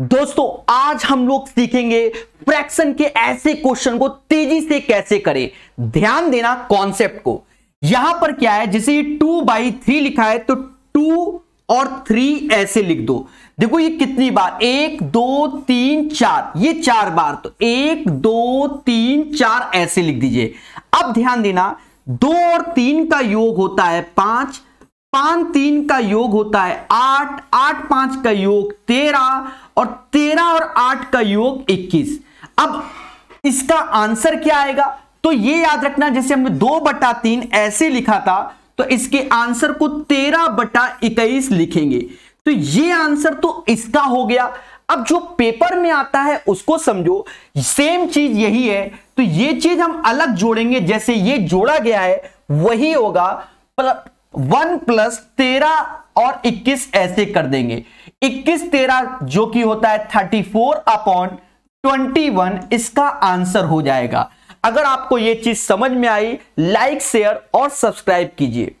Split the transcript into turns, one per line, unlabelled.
दोस्तों आज हम लोग सीखेंगे फ्रैक्शन के ऐसे क्वेश्चन को तेजी से कैसे करें ध्यान देना कॉन्सेप्ट को यहां पर क्या है जैसे टू बाई थ्री लिखा है तो टू और थ्री ऐसे लिख दो देखो ये कितनी बार एक दो तीन चार ये चार बार तो एक दो तीन चार ऐसे लिख दीजिए अब ध्यान देना दो और तीन का योग होता है पांच पांच तीन का योग होता है आठ आठ पांच का योग तेरह और तेरह और आठ का योग इक्कीस अब इसका आंसर क्या आएगा तो ये याद रखना जैसे हमने दो बटा तीन ऐसे लिखा था तो इसके आंसर को तेरह बटा इक्कीस लिखेंगे तो ये आंसर तो इसका हो गया अब जो पेपर में आता है उसको समझो सेम चीज यही है तो ये चीज हम अलग जोड़ेंगे जैसे ये जोड़ा गया है वही होगा मतलब वन प्लस तेरह और इक्कीस ऐसे कर देंगे इक्कीस तेरह जो कि होता है thirty four upon twenty one इसका आंसर हो जाएगा अगर आपको यह चीज समझ में आई लाइक शेयर और सब्सक्राइब कीजिए